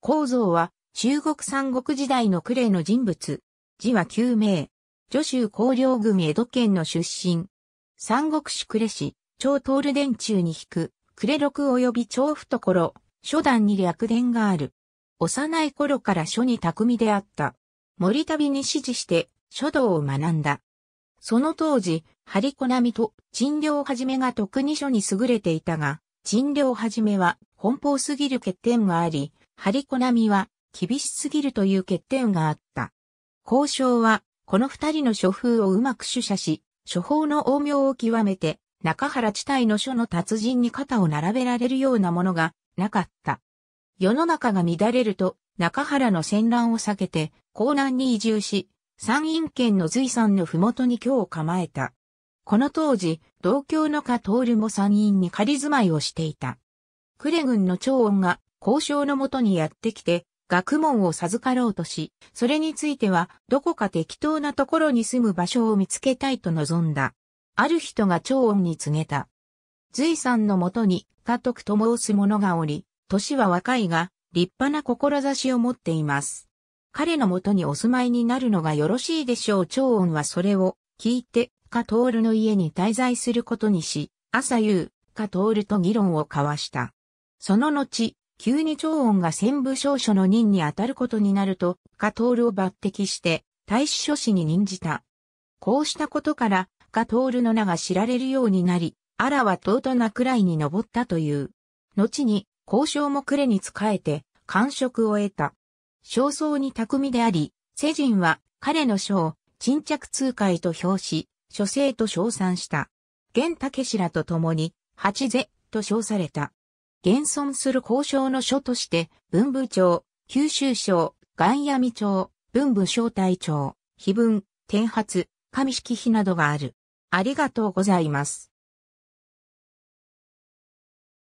構造は中国三国時代の呉の人物。字は旧名。徐州高陵郡江戸県の出身。三国志呉市、超通る電中に引く、呉六及び超懐、初段に略伝がある。幼い頃から書に巧みであった。森旅に指示して書道を学んだ。その当時、張り子並と陳良はじめが特に書に優れていたが、陳良はじめは奔放すぎる欠点があり、張り子並みは厳しすぎるという欠点があった。交渉は、この二人の書風をうまく取捨し、処方の大妙を極めて、中原地帯の書の達人に肩を並べられるようなものがなかった。世の中が乱れると、中原の戦乱を避けて、江南に移住し、山陰県の随山の麓に居を構えた。この当時、同郷の加藤も山陰に仮住まいをしていた。呉郡の長音が交渉のもとにやってきて、学問を授かろうとし、それについては、どこか適当なところに住む場所を見つけたいと望んだ。ある人が長恩に告げた。随さんのもとに、家督と申す者がおり、年は若いが、立派な志を持っています。彼のもとにお住まいになるのがよろしいでしょう。長恩はそれを聞いて、加藤の家に滞在することにし、朝夕、加藤と議論を交わした。その後、急に長音が専務少書の任に当たることになると、加藤を抜擢して、大使書士に任じた。こうしたことから、加藤の名が知られるようになり、あらは尊なくらいに上ったという。後に、交渉も暮れに仕えて、官職を得た。焦燥に巧みであり、世人は彼の書を沈着痛快と表し、書生と称賛した。玄武氏らと共に、八世と称された。現存する交渉の書として、文部長、九州省、岩闇町、文部招待長、碑文、天発、上式碑などがある。ありがとうございます。